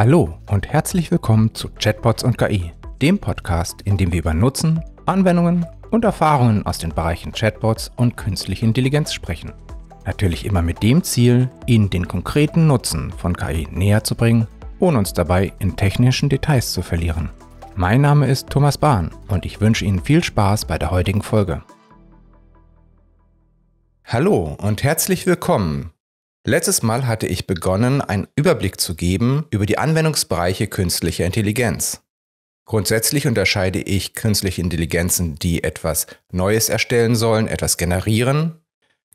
Hallo und herzlich willkommen zu Chatbots und KI, dem Podcast, in dem wir über Nutzen, Anwendungen und Erfahrungen aus den Bereichen Chatbots und künstliche Intelligenz sprechen. Natürlich immer mit dem Ziel, Ihnen den konkreten Nutzen von KI näher zu bringen, ohne uns dabei in technischen Details zu verlieren. Mein Name ist Thomas Bahn und ich wünsche Ihnen viel Spaß bei der heutigen Folge. Hallo und herzlich willkommen Letztes Mal hatte ich begonnen, einen Überblick zu geben über die Anwendungsbereiche künstlicher Intelligenz. Grundsätzlich unterscheide ich künstliche Intelligenzen, die etwas Neues erstellen sollen, etwas generieren,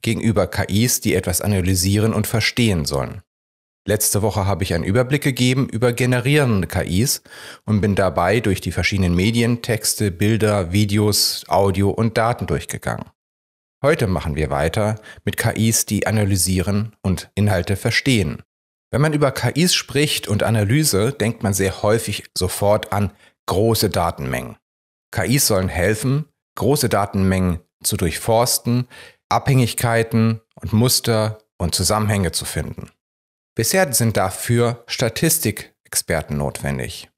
gegenüber KIs, die etwas analysieren und verstehen sollen. Letzte Woche habe ich einen Überblick gegeben über generierende KIs und bin dabei durch die verschiedenen Medien, Texte, Bilder, Videos, Audio und Daten durchgegangen. Heute machen wir weiter mit KIs, die analysieren und Inhalte verstehen. Wenn man über KIs spricht und Analyse, denkt man sehr häufig sofort an große Datenmengen. KIs sollen helfen, große Datenmengen zu durchforsten, Abhängigkeiten und Muster und Zusammenhänge zu finden. Bisher sind dafür Statistikexperten notwendig.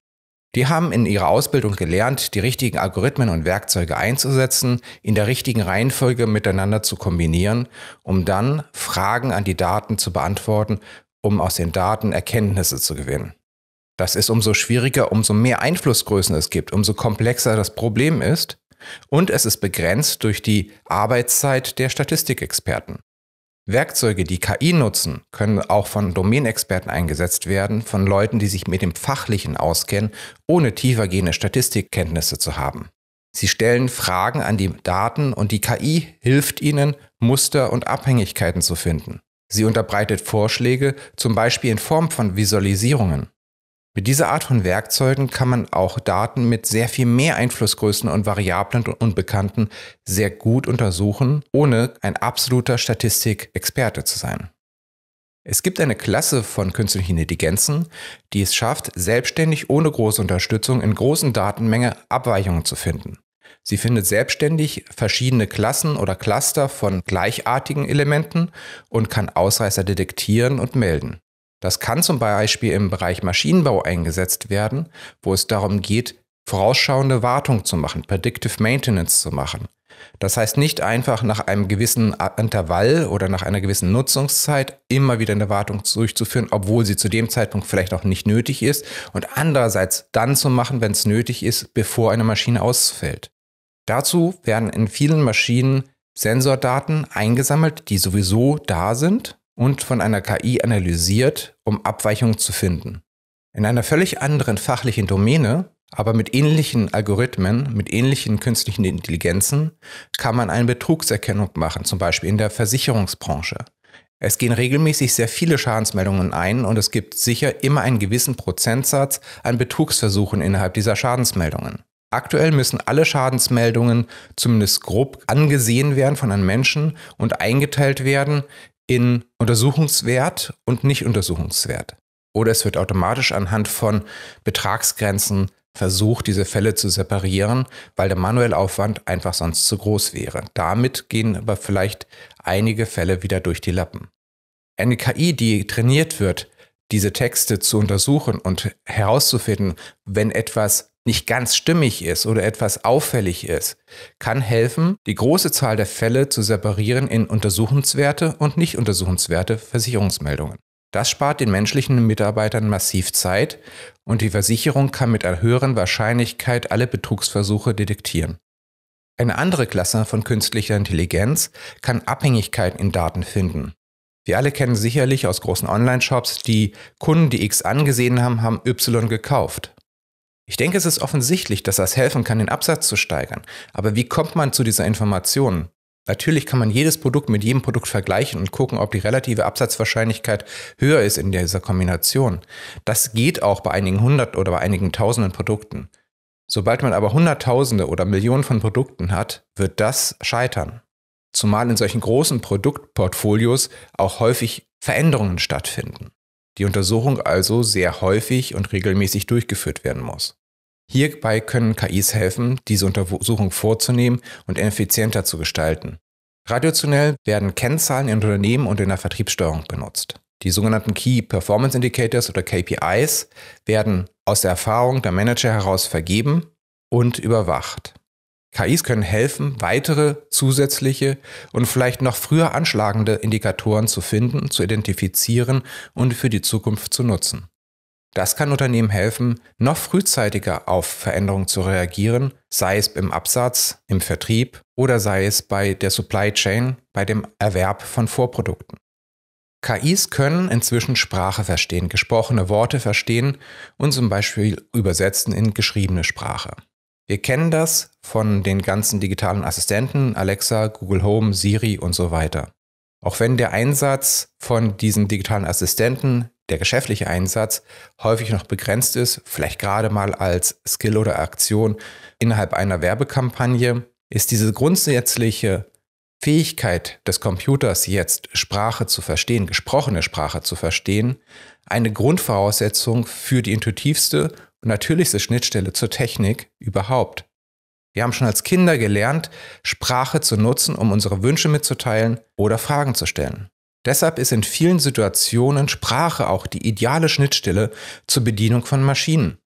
Die haben in ihrer Ausbildung gelernt, die richtigen Algorithmen und Werkzeuge einzusetzen, in der richtigen Reihenfolge miteinander zu kombinieren, um dann Fragen an die Daten zu beantworten, um aus den Daten Erkenntnisse zu gewinnen. Das ist umso schwieriger, umso mehr Einflussgrößen es gibt, umso komplexer das Problem ist und es ist begrenzt durch die Arbeitszeit der Statistikexperten. Werkzeuge, die KI nutzen, können auch von Domänexperten eingesetzt werden, von Leuten, die sich mit dem Fachlichen auskennen, ohne tiefergehende Statistikkenntnisse zu haben. Sie stellen Fragen an die Daten und die KI hilft ihnen, Muster und Abhängigkeiten zu finden. Sie unterbreitet Vorschläge, zum Beispiel in Form von Visualisierungen. Mit dieser Art von Werkzeugen kann man auch Daten mit sehr viel mehr Einflussgrößen und Variablen und Unbekannten sehr gut untersuchen, ohne ein absoluter Statistikexperte zu sein. Es gibt eine Klasse von künstlichen Intelligenzen, die es schafft, selbstständig ohne große Unterstützung in großen Datenmengen Abweichungen zu finden. Sie findet selbstständig verschiedene Klassen oder Cluster von gleichartigen Elementen und kann Ausreißer detektieren und melden. Das kann zum Beispiel im Bereich Maschinenbau eingesetzt werden, wo es darum geht, vorausschauende Wartung zu machen, Predictive Maintenance zu machen. Das heißt nicht einfach nach einem gewissen Intervall oder nach einer gewissen Nutzungszeit immer wieder eine Wartung durchzuführen, obwohl sie zu dem Zeitpunkt vielleicht auch nicht nötig ist und andererseits dann zu machen, wenn es nötig ist, bevor eine Maschine ausfällt. Dazu werden in vielen Maschinen Sensordaten eingesammelt, die sowieso da sind und von einer KI analysiert, um Abweichungen zu finden. In einer völlig anderen fachlichen Domäne, aber mit ähnlichen Algorithmen, mit ähnlichen künstlichen Intelligenzen, kann man eine Betrugserkennung machen, zum Beispiel in der Versicherungsbranche. Es gehen regelmäßig sehr viele Schadensmeldungen ein und es gibt sicher immer einen gewissen Prozentsatz an Betrugsversuchen innerhalb dieser Schadensmeldungen. Aktuell müssen alle Schadensmeldungen zumindest grob angesehen werden von einem Menschen und eingeteilt werden in untersuchungswert und nicht untersuchungswert. Oder es wird automatisch anhand von Betragsgrenzen versucht, diese Fälle zu separieren, weil der manuelle Aufwand einfach sonst zu groß wäre. Damit gehen aber vielleicht einige Fälle wieder durch die Lappen. Eine KI, die trainiert wird, diese Texte zu untersuchen und herauszufinden, wenn etwas nicht ganz stimmig ist oder etwas auffällig ist, kann helfen, die große Zahl der Fälle zu separieren in untersuchenswerte und nicht untersuchenswerte Versicherungsmeldungen. Das spart den menschlichen Mitarbeitern massiv Zeit und die Versicherung kann mit einer höheren Wahrscheinlichkeit alle Betrugsversuche detektieren. Eine andere Klasse von künstlicher Intelligenz kann Abhängigkeiten in Daten finden. Wir alle kennen sicherlich aus großen Online-Shops die Kunden, die X angesehen haben, haben Y gekauft. Ich denke, es ist offensichtlich, dass das helfen kann, den Absatz zu steigern. Aber wie kommt man zu dieser Information? Natürlich kann man jedes Produkt mit jedem Produkt vergleichen und gucken, ob die relative Absatzwahrscheinlichkeit höher ist in dieser Kombination. Das geht auch bei einigen hundert oder bei einigen tausenden Produkten. Sobald man aber Hunderttausende oder Millionen von Produkten hat, wird das scheitern. Zumal in solchen großen Produktportfolios auch häufig Veränderungen stattfinden die Untersuchung also sehr häufig und regelmäßig durchgeführt werden muss. Hierbei können KIs helfen, diese Untersuchung vorzunehmen und effizienter zu gestalten. Traditionell werden Kennzahlen in Unternehmen und in der Vertriebssteuerung benutzt. Die sogenannten Key Performance Indicators oder KPIs werden aus der Erfahrung der Manager heraus vergeben und überwacht. KIs können helfen, weitere zusätzliche und vielleicht noch früher anschlagende Indikatoren zu finden, zu identifizieren und für die Zukunft zu nutzen. Das kann Unternehmen helfen, noch frühzeitiger auf Veränderungen zu reagieren, sei es im Absatz, im Vertrieb oder sei es bei der Supply Chain, bei dem Erwerb von Vorprodukten. KIs können inzwischen Sprache verstehen, gesprochene Worte verstehen und zum Beispiel übersetzen in geschriebene Sprache. Wir kennen das von den ganzen digitalen Assistenten, Alexa, Google Home, Siri und so weiter. Auch wenn der Einsatz von diesen digitalen Assistenten, der geschäftliche Einsatz, häufig noch begrenzt ist, vielleicht gerade mal als Skill oder Aktion innerhalb einer Werbekampagne, ist diese grundsätzliche Fähigkeit des Computers jetzt Sprache zu verstehen, gesprochene Sprache zu verstehen, eine Grundvoraussetzung für die intuitivste und natürlich ist es Schnittstelle zur Technik überhaupt. Wir haben schon als Kinder gelernt, Sprache zu nutzen, um unsere Wünsche mitzuteilen oder Fragen zu stellen. Deshalb ist in vielen Situationen Sprache auch die ideale Schnittstelle zur Bedienung von Maschinen.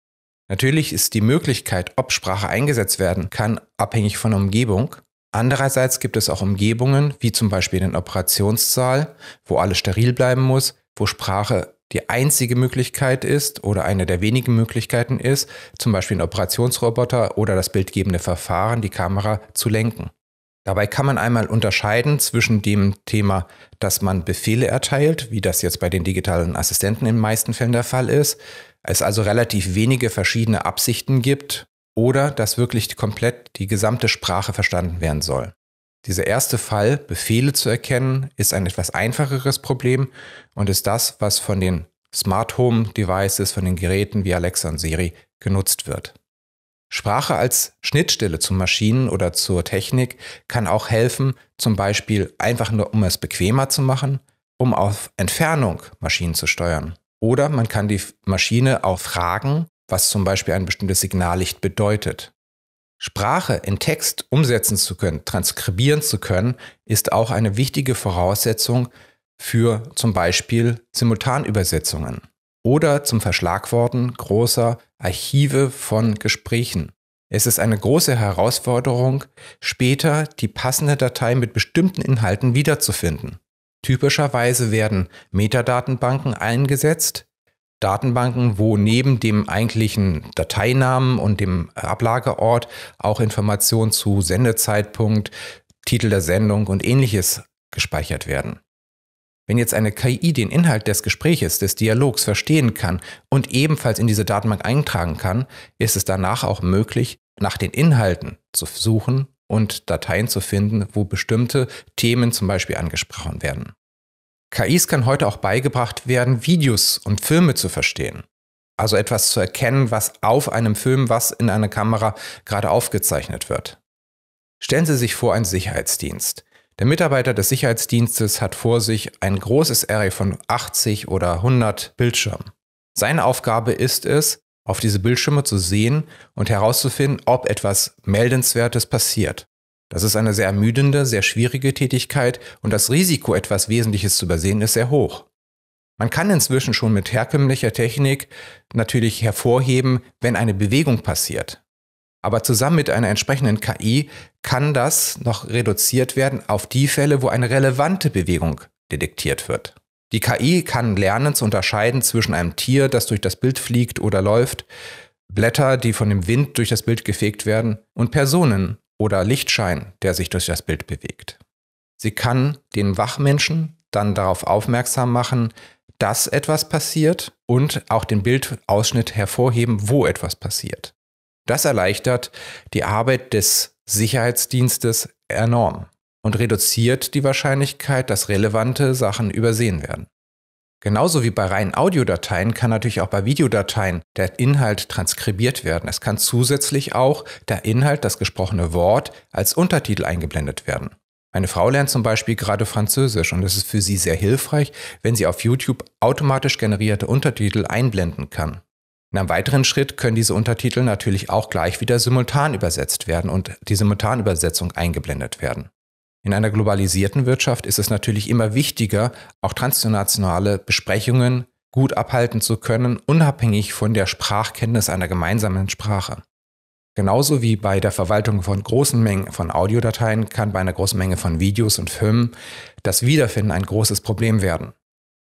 Natürlich ist die Möglichkeit, ob Sprache eingesetzt werden kann, abhängig von Umgebung. Andererseits gibt es auch Umgebungen, wie zum Beispiel den Operationssaal, wo alles steril bleiben muss, wo Sprache die einzige Möglichkeit ist oder eine der wenigen Möglichkeiten ist, zum Beispiel einen Operationsroboter oder das bildgebende Verfahren, die Kamera zu lenken. Dabei kann man einmal unterscheiden zwischen dem Thema, dass man Befehle erteilt, wie das jetzt bei den digitalen Assistenten in den meisten Fällen der Fall ist, es also relativ wenige verschiedene Absichten gibt oder dass wirklich komplett die gesamte Sprache verstanden werden soll. Dieser erste Fall, Befehle zu erkennen, ist ein etwas einfacheres Problem und ist das, was von den Smart Home Devices, von den Geräten wie Alexa und Siri genutzt wird. Sprache als Schnittstelle zu Maschinen oder zur Technik kann auch helfen, zum Beispiel einfach nur, um es bequemer zu machen, um auf Entfernung Maschinen zu steuern. Oder man kann die Maschine auch fragen, was zum Beispiel ein bestimmtes Signallicht bedeutet. Sprache in Text umsetzen zu können, transkribieren zu können, ist auch eine wichtige Voraussetzung für zum Beispiel Simultanübersetzungen oder zum Verschlagworten großer Archive von Gesprächen. Es ist eine große Herausforderung, später die passende Datei mit bestimmten Inhalten wiederzufinden. Typischerweise werden Metadatenbanken eingesetzt, Datenbanken, wo neben dem eigentlichen Dateinamen und dem Ablageort auch Informationen zu Sendezeitpunkt, Titel der Sendung und ähnliches gespeichert werden. Wenn jetzt eine KI den Inhalt des Gespräches, des Dialogs verstehen kann und ebenfalls in diese Datenbank eintragen kann, ist es danach auch möglich, nach den Inhalten zu suchen und Dateien zu finden, wo bestimmte Themen zum Beispiel angesprochen werden. KIs kann heute auch beigebracht werden, Videos und Filme zu verstehen. Also etwas zu erkennen, was auf einem Film, was in einer Kamera gerade aufgezeichnet wird. Stellen Sie sich vor, ein Sicherheitsdienst. Der Mitarbeiter des Sicherheitsdienstes hat vor sich ein großes Array von 80 oder 100 Bildschirmen. Seine Aufgabe ist es, auf diese Bildschirme zu sehen und herauszufinden, ob etwas Meldenswertes passiert. Das ist eine sehr ermüdende, sehr schwierige Tätigkeit und das Risiko, etwas Wesentliches zu übersehen, ist sehr hoch. Man kann inzwischen schon mit herkömmlicher Technik natürlich hervorheben, wenn eine Bewegung passiert. Aber zusammen mit einer entsprechenden KI kann das noch reduziert werden auf die Fälle, wo eine relevante Bewegung detektiert wird. Die KI kann lernen zu unterscheiden zwischen einem Tier, das durch das Bild fliegt oder läuft, Blätter, die von dem Wind durch das Bild gefegt werden, und Personen oder Lichtschein, der sich durch das Bild bewegt. Sie kann den Wachmenschen dann darauf aufmerksam machen, dass etwas passiert und auch den Bildausschnitt hervorheben, wo etwas passiert. Das erleichtert die Arbeit des Sicherheitsdienstes enorm und reduziert die Wahrscheinlichkeit, dass relevante Sachen übersehen werden. Genauso wie bei reinen Audiodateien kann natürlich auch bei Videodateien der Inhalt transkribiert werden. Es kann zusätzlich auch der Inhalt, das gesprochene Wort, als Untertitel eingeblendet werden. Meine Frau lernt zum Beispiel gerade Französisch und es ist für sie sehr hilfreich, wenn sie auf YouTube automatisch generierte Untertitel einblenden kann. In einem weiteren Schritt können diese Untertitel natürlich auch gleich wieder simultan übersetzt werden und die Simultanübersetzung eingeblendet werden. In einer globalisierten Wirtschaft ist es natürlich immer wichtiger, auch transnationale Besprechungen gut abhalten zu können, unabhängig von der Sprachkenntnis einer gemeinsamen Sprache. Genauso wie bei der Verwaltung von großen Mengen von Audiodateien kann bei einer großen Menge von Videos und Filmen das Wiederfinden ein großes Problem werden.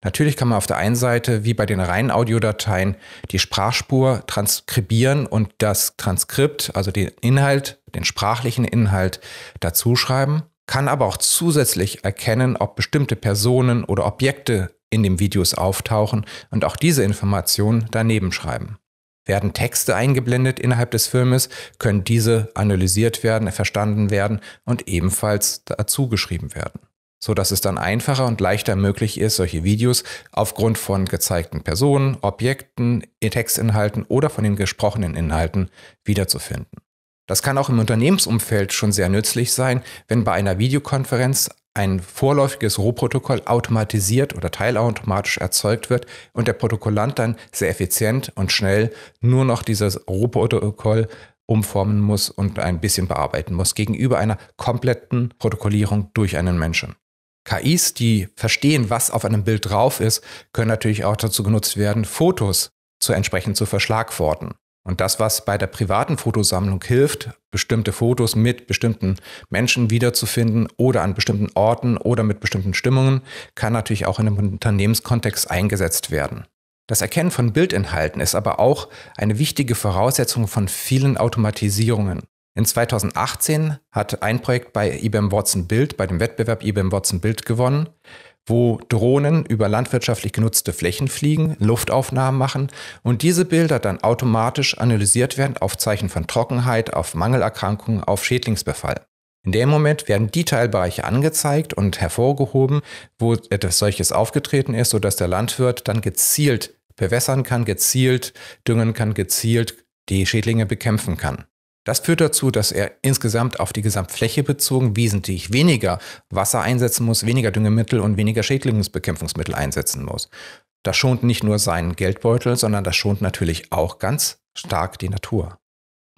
Natürlich kann man auf der einen Seite, wie bei den reinen Audiodateien, die Sprachspur transkribieren und das Transkript, also den Inhalt, den sprachlichen Inhalt dazuschreiben kann aber auch zusätzlich erkennen, ob bestimmte Personen oder Objekte in den Videos auftauchen und auch diese Informationen daneben schreiben. Werden Texte eingeblendet innerhalb des Filmes, können diese analysiert werden, verstanden werden und ebenfalls dazu geschrieben werden, sodass es dann einfacher und leichter möglich ist, solche Videos aufgrund von gezeigten Personen, Objekten, Textinhalten oder von den gesprochenen Inhalten wiederzufinden. Das kann auch im Unternehmensumfeld schon sehr nützlich sein, wenn bei einer Videokonferenz ein vorläufiges Rohprotokoll automatisiert oder teilautomatisch erzeugt wird und der Protokollant dann sehr effizient und schnell nur noch dieses Rohprotokoll umformen muss und ein bisschen bearbeiten muss gegenüber einer kompletten Protokollierung durch einen Menschen. KIs, die verstehen, was auf einem Bild drauf ist, können natürlich auch dazu genutzt werden, Fotos zu entsprechend zu verschlagworten. Und das, was bei der privaten Fotosammlung hilft, bestimmte Fotos mit bestimmten Menschen wiederzufinden oder an bestimmten Orten oder mit bestimmten Stimmungen, kann natürlich auch in einem Unternehmenskontext eingesetzt werden. Das Erkennen von Bildinhalten ist aber auch eine wichtige Voraussetzung von vielen Automatisierungen. In 2018 hat ein Projekt bei IBM Watson Bild, bei dem Wettbewerb IBM Watson Bild gewonnen wo Drohnen über landwirtschaftlich genutzte Flächen fliegen, Luftaufnahmen machen und diese Bilder dann automatisch analysiert werden auf Zeichen von Trockenheit, auf Mangelerkrankungen, auf Schädlingsbefall. In dem Moment werden die Teilbereiche angezeigt und hervorgehoben, wo etwas solches aufgetreten ist, sodass der Landwirt dann gezielt bewässern kann, gezielt düngen kann, gezielt die Schädlinge bekämpfen kann. Das führt dazu, dass er insgesamt auf die Gesamtfläche bezogen wesentlich weniger Wasser einsetzen muss, weniger Düngemittel und weniger Schädlingsbekämpfungsmittel einsetzen muss. Das schont nicht nur seinen Geldbeutel, sondern das schont natürlich auch ganz stark die Natur.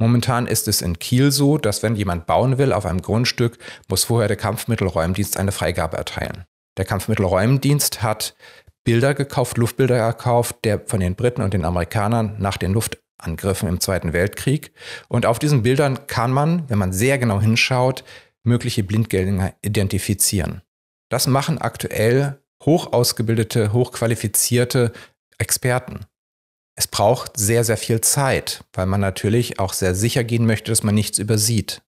Momentan ist es in Kiel so, dass wenn jemand bauen will auf einem Grundstück, muss vorher der Kampfmittelräumdienst eine Freigabe erteilen. Der Kampfmittelräumdienst hat Bilder gekauft, Luftbilder erkauft, der von den Briten und den Amerikanern nach den Luft Angriffen im Zweiten Weltkrieg. Und auf diesen Bildern kann man, wenn man sehr genau hinschaut, mögliche Blindgänger identifizieren. Das machen aktuell hoch ausgebildete, hochqualifizierte Experten. Es braucht sehr, sehr viel Zeit, weil man natürlich auch sehr sicher gehen möchte, dass man nichts übersieht.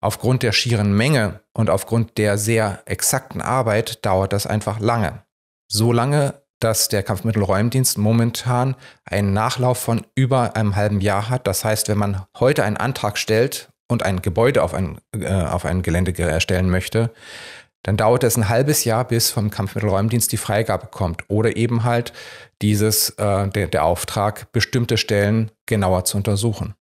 Aufgrund der schieren Menge und aufgrund der sehr exakten Arbeit dauert das einfach lange. So lange dass der Kampfmittelräumdienst momentan einen Nachlauf von über einem halben Jahr hat. Das heißt, wenn man heute einen Antrag stellt und ein Gebäude auf ein, äh, auf ein Gelände erstellen möchte, dann dauert es ein halbes Jahr, bis vom Kampfmittelräumdienst die Freigabe kommt. Oder eben halt dieses, äh, der, der Auftrag, bestimmte Stellen genauer zu untersuchen.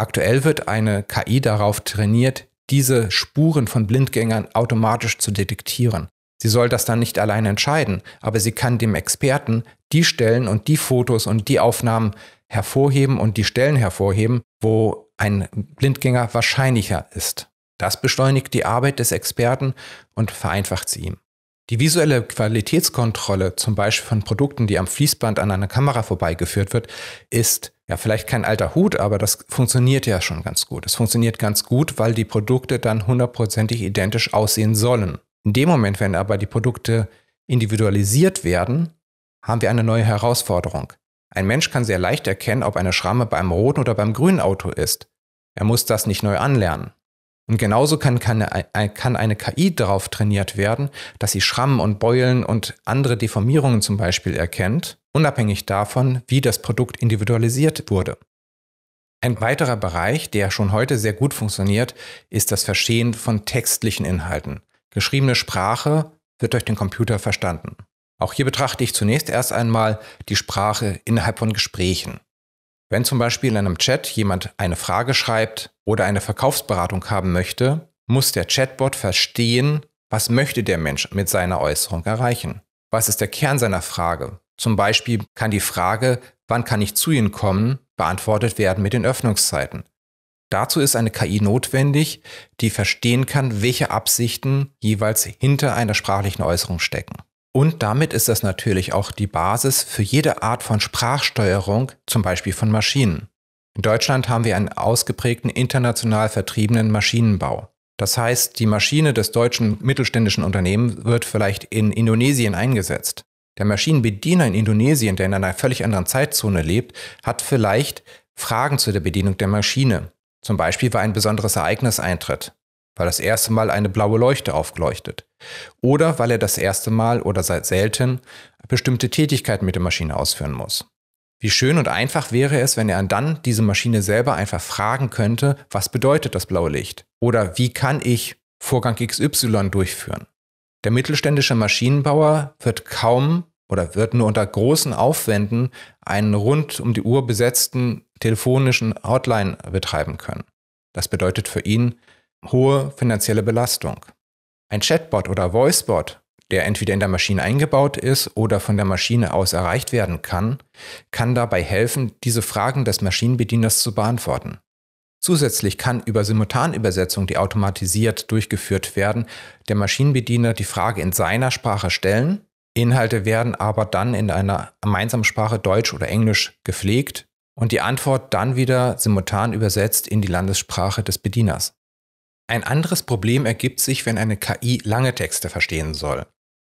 Aktuell wird eine KI darauf trainiert, diese Spuren von Blindgängern automatisch zu detektieren. Sie soll das dann nicht allein entscheiden, aber sie kann dem Experten die Stellen und die Fotos und die Aufnahmen hervorheben und die Stellen hervorheben, wo ein Blindgänger wahrscheinlicher ist. Das beschleunigt die Arbeit des Experten und vereinfacht sie ihm. Die visuelle Qualitätskontrolle, zum Beispiel von Produkten, die am Fließband an einer Kamera vorbeigeführt wird, ist ja vielleicht kein alter Hut, aber das funktioniert ja schon ganz gut. Es funktioniert ganz gut, weil die Produkte dann hundertprozentig identisch aussehen sollen. In dem Moment, wenn aber die Produkte individualisiert werden, haben wir eine neue Herausforderung. Ein Mensch kann sehr leicht erkennen, ob eine Schramme beim roten oder beim grünen Auto ist. Er muss das nicht neu anlernen. Und genauso kann, kann, äh, kann, eine KI darauf trainiert werden, dass sie Schrammen und Beulen und andere Deformierungen zum Beispiel erkennt, unabhängig davon, wie das Produkt individualisiert wurde. Ein weiterer Bereich, der schon heute sehr gut funktioniert, ist das Verstehen von textlichen Inhalten. Geschriebene Sprache wird durch den Computer verstanden. Auch hier betrachte ich zunächst erst einmal die Sprache innerhalb von Gesprächen. Wenn zum Beispiel in einem Chat jemand eine Frage schreibt oder eine Verkaufsberatung haben möchte, muss der Chatbot verstehen, was möchte der Mensch mit seiner Äußerung erreichen? Was ist der Kern seiner Frage? Zum Beispiel kann die Frage, wann kann ich zu Ihnen kommen, beantwortet werden mit den Öffnungszeiten. Dazu ist eine KI notwendig, die verstehen kann, welche Absichten jeweils hinter einer sprachlichen Äußerung stecken. Und damit ist das natürlich auch die Basis für jede Art von Sprachsteuerung, zum Beispiel von Maschinen. In Deutschland haben wir einen ausgeprägten international vertriebenen Maschinenbau. Das heißt, die Maschine des deutschen mittelständischen Unternehmens wird vielleicht in Indonesien eingesetzt. Der Maschinenbediener in Indonesien, der in einer völlig anderen Zeitzone lebt, hat vielleicht Fragen zu der Bedienung der Maschine. Zum Beispiel, weil ein besonderes Ereignis eintritt, weil das erste Mal eine blaue Leuchte aufgeleuchtet oder weil er das erste Mal oder seit selten bestimmte Tätigkeiten mit der Maschine ausführen muss. Wie schön und einfach wäre es, wenn er dann diese Maschine selber einfach fragen könnte, was bedeutet das blaue Licht? Oder wie kann ich Vorgang XY durchführen? Der mittelständische Maschinenbauer wird kaum oder wird nur unter großen Aufwänden einen rund um die Uhr besetzten telefonischen Hotline betreiben können. Das bedeutet für ihn hohe finanzielle Belastung. Ein Chatbot oder Voicebot, der entweder in der Maschine eingebaut ist oder von der Maschine aus erreicht werden kann, kann dabei helfen, diese Fragen des Maschinenbedieners zu beantworten. Zusätzlich kann über Simultanübersetzung, die automatisiert durchgeführt werden, der Maschinenbediener die Frage in seiner Sprache stellen. Inhalte werden aber dann in einer gemeinsamen Sprache Deutsch oder Englisch gepflegt und die Antwort dann wieder simultan übersetzt in die Landessprache des Bedieners. Ein anderes Problem ergibt sich, wenn eine KI lange Texte verstehen soll,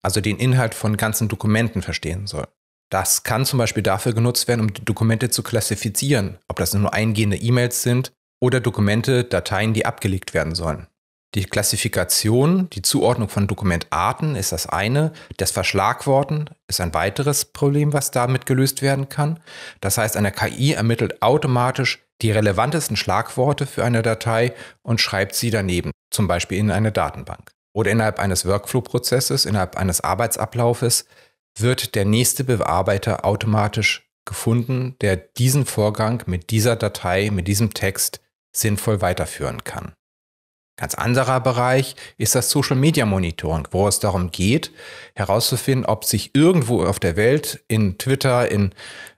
also den Inhalt von ganzen Dokumenten verstehen soll. Das kann zum Beispiel dafür genutzt werden, um die Dokumente zu klassifizieren, ob das nur eingehende E-Mails sind oder Dokumente, Dateien, die abgelegt werden sollen. Die Klassifikation, die Zuordnung von Dokumentarten ist das eine. Das Verschlagworten ist ein weiteres Problem, was damit gelöst werden kann. Das heißt, eine KI ermittelt automatisch die relevantesten Schlagworte für eine Datei und schreibt sie daneben, zum Beispiel in eine Datenbank. Oder innerhalb eines Workflow-Prozesses, innerhalb eines Arbeitsablaufes wird der nächste Bearbeiter automatisch gefunden, der diesen Vorgang mit dieser Datei, mit diesem Text sinnvoll weiterführen kann. Ganz anderer Bereich ist das Social Media Monitoring, wo es darum geht, herauszufinden, ob sich irgendwo auf der Welt in Twitter, in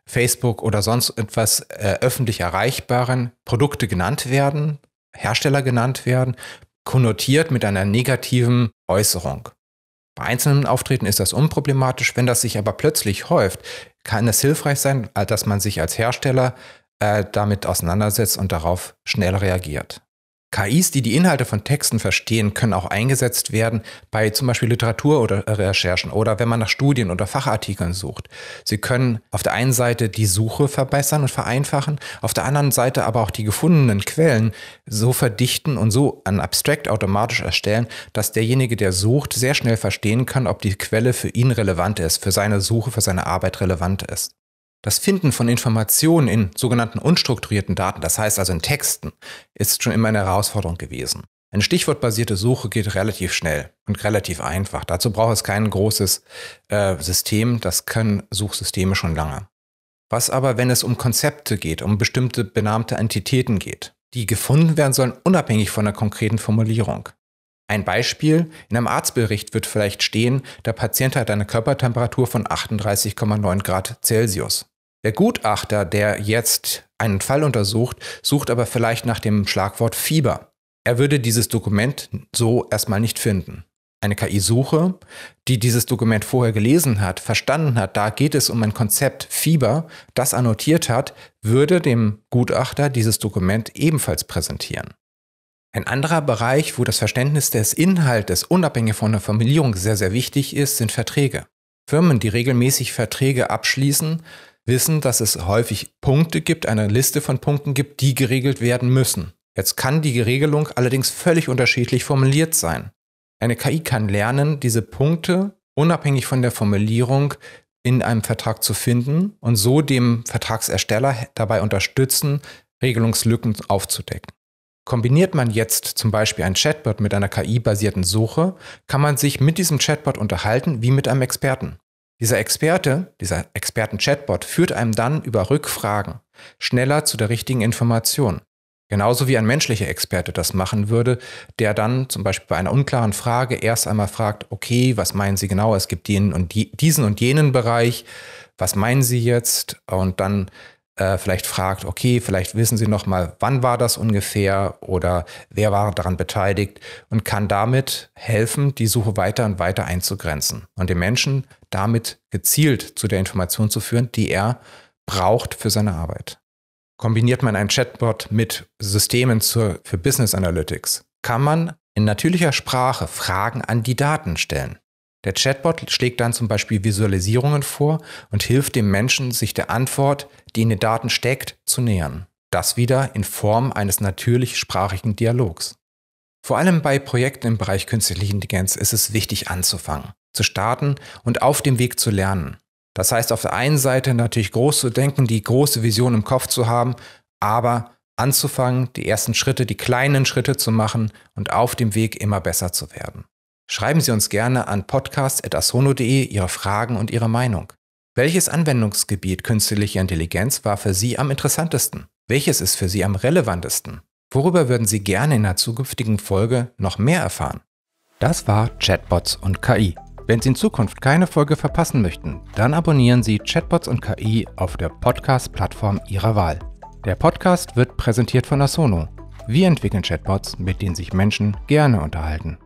Facebook oder sonst etwas äh, öffentlich erreichbaren Produkte genannt werden, Hersteller genannt werden, konnotiert mit einer negativen Äußerung. Bei einzelnen Auftreten ist das unproblematisch, wenn das sich aber plötzlich häuft, kann es hilfreich sein, dass man sich als Hersteller äh, damit auseinandersetzt und darauf schnell reagiert. KIs, die die Inhalte von Texten verstehen, können auch eingesetzt werden bei zum Beispiel Literaturrecherchen oder äh, oder wenn man nach Studien oder Fachartikeln sucht. Sie können auf der einen Seite die Suche verbessern und vereinfachen, auf der anderen Seite aber auch die gefundenen Quellen so verdichten und so an Abstract automatisch erstellen, dass derjenige, der sucht, sehr schnell verstehen kann, ob die Quelle für ihn relevant ist, für seine Suche, für seine Arbeit relevant ist. Das Finden von Informationen in sogenannten unstrukturierten Daten, das heißt also in Texten, ist schon immer eine Herausforderung gewesen. Eine stichwortbasierte Suche geht relativ schnell und relativ einfach. Dazu braucht es kein großes äh, System, das können Suchsysteme schon lange. Was aber, wenn es um Konzepte geht, um bestimmte benannte Entitäten geht, die gefunden werden sollen, unabhängig von der konkreten Formulierung. Ein Beispiel, in einem Arztbericht wird vielleicht stehen, der Patient hat eine Körpertemperatur von 38,9 Grad Celsius. Der Gutachter, der jetzt einen Fall untersucht, sucht aber vielleicht nach dem Schlagwort Fieber. Er würde dieses Dokument so erstmal nicht finden. Eine KI-Suche, die dieses Dokument vorher gelesen hat, verstanden hat, da geht es um ein Konzept Fieber, das annotiert hat, würde dem Gutachter dieses Dokument ebenfalls präsentieren. Ein anderer Bereich, wo das Verständnis des Inhaltes unabhängig von der Formulierung sehr, sehr wichtig ist, sind Verträge. Firmen, die regelmäßig Verträge abschließen, wissen, dass es häufig Punkte gibt, eine Liste von Punkten gibt, die geregelt werden müssen. Jetzt kann die Regelung allerdings völlig unterschiedlich formuliert sein. Eine KI kann lernen, diese Punkte unabhängig von der Formulierung in einem Vertrag zu finden und so dem Vertragsersteller dabei unterstützen, Regelungslücken aufzudecken. Kombiniert man jetzt zum Beispiel ein Chatbot mit einer KI-basierten Suche, kann man sich mit diesem Chatbot unterhalten wie mit einem Experten. Dieser Experte, dieser Experten-Chatbot führt einem dann über Rückfragen schneller zu der richtigen Information. Genauso wie ein menschlicher Experte das machen würde, der dann zum Beispiel bei einer unklaren Frage erst einmal fragt, okay, was meinen Sie genau? Es gibt jenen und die, diesen und jenen Bereich. Was meinen Sie jetzt? Und dann äh, vielleicht fragt, okay, vielleicht wissen Sie noch mal, wann war das ungefähr oder wer war daran beteiligt und kann damit helfen, die Suche weiter und weiter einzugrenzen und den Menschen damit gezielt zu der Information zu führen, die er braucht für seine Arbeit. Kombiniert man ein Chatbot mit Systemen zur, für Business Analytics, kann man in natürlicher Sprache Fragen an die Daten stellen. Der Chatbot schlägt dann zum Beispiel Visualisierungen vor und hilft dem Menschen, sich der Antwort, die in den Daten steckt, zu nähern. Das wieder in Form eines natürlich sprachigen Dialogs. Vor allem bei Projekten im Bereich künstliche Intelligenz ist es wichtig anzufangen, zu starten und auf dem Weg zu lernen. Das heißt, auf der einen Seite natürlich groß zu denken, die große Vision im Kopf zu haben, aber anzufangen, die ersten Schritte, die kleinen Schritte zu machen und auf dem Weg immer besser zu werden. Schreiben Sie uns gerne an podcast.asono.de Ihre Fragen und Ihre Meinung. Welches Anwendungsgebiet künstlicher Intelligenz war für Sie am interessantesten? Welches ist für Sie am relevantesten? Worüber würden Sie gerne in einer zukünftigen Folge noch mehr erfahren? Das war Chatbots und KI. Wenn Sie in Zukunft keine Folge verpassen möchten, dann abonnieren Sie Chatbots und KI auf der Podcast-Plattform Ihrer Wahl. Der Podcast wird präsentiert von Asono. Wir entwickeln Chatbots, mit denen sich Menschen gerne unterhalten.